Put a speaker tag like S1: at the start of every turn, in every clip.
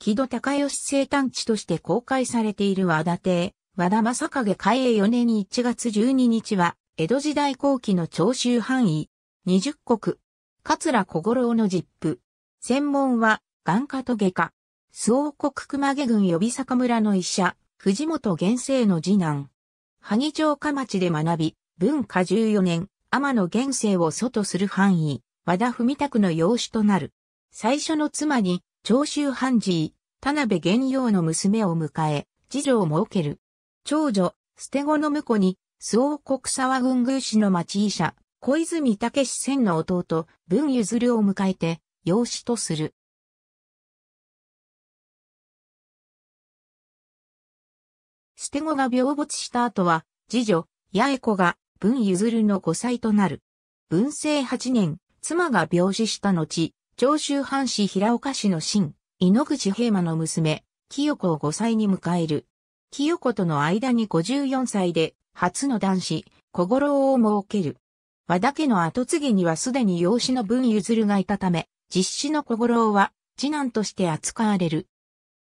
S1: 木戸高義生誕地として公開されている和田邸、和田正影
S2: 開営4年1月12日は、江戸時代後期の長州範囲、20国、桂小五郎の実プ、専門は、眼科と外科。周王国熊毛郡予備坂村の医者、藤本源生の次男。萩城下町で学び、文化14年、天野源生を祖とする範囲、和田文拓の養子となる。最初の妻に、長州藩寺田辺玄陽の娘を迎え、次女を設ける。長女、捨て子の婿に、諏王国沢軍宮市の町医者、小泉武史千の
S1: 弟、文譲を迎えて、養子とする。捨て子が病没した後は、次女、八重子が、文譲の5歳となる。文政8
S2: 年、妻が病死した後、長州藩士平岡市の新、井ノ口平馬の娘、清子を5歳に迎える。清子との間に54歳で、初の男子、小五郎を設ける。和田家の後継ぎにはすでに養子の分譲がいたため、実子の小五郎は、次男として扱われる。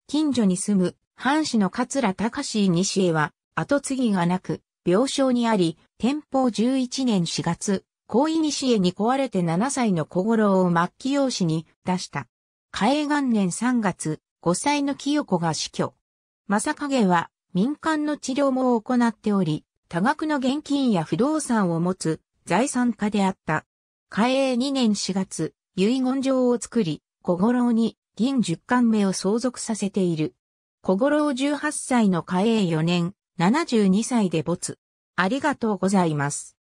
S2: 近所に住む、藩士の桂隆史西へは、後継ぎがなく、病床にあり、天保11年4月、高位西へに壊れて7歳の小五郎を末期養子に出した。嘉永元年3月、5歳の清子が死去。正影は民間の治療も行っており、多額の現金や不動産を持つ財産家であった。嘉永2年4月、遺言状を作り、小五郎に銀10巻目を相続させている。小五郎18歳の嘉永4年、72歳
S1: で没。ありがとうございます。